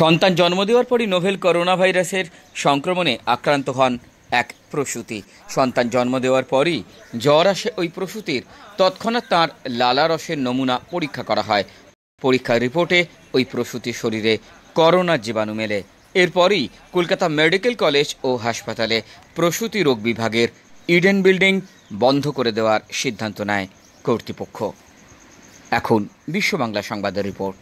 সন্তান জন্ম দেওয়ার পরই নোভেল করোনা ভাইরাসের সংক্রমণে আক্রান্ত হন এক প্রসূতি সন্তান জন্ম দেওয়ার পরই জ্বর আসে ওই প্রসূতির তৎক্ষণাৎ তাঁর লালারসের নমুনা পরীক্ষা করা হয় পরীক্ষার রিপোর্টে ওই প্রসূতির শরীরে করোনার জীবাণু মেলে এরপরই কলকাতা মেডিকেল কলেজ ও হাসপাতালে প্রসূতি রোগ বিভাগের ইডেন বিল্ডিং বন্ধ করে দেওয়ার সিদ্ধান্ত নেয় কর্তৃপক্ষ এখন বিশ্ব বাংলা সংবাদের রিপোর্ট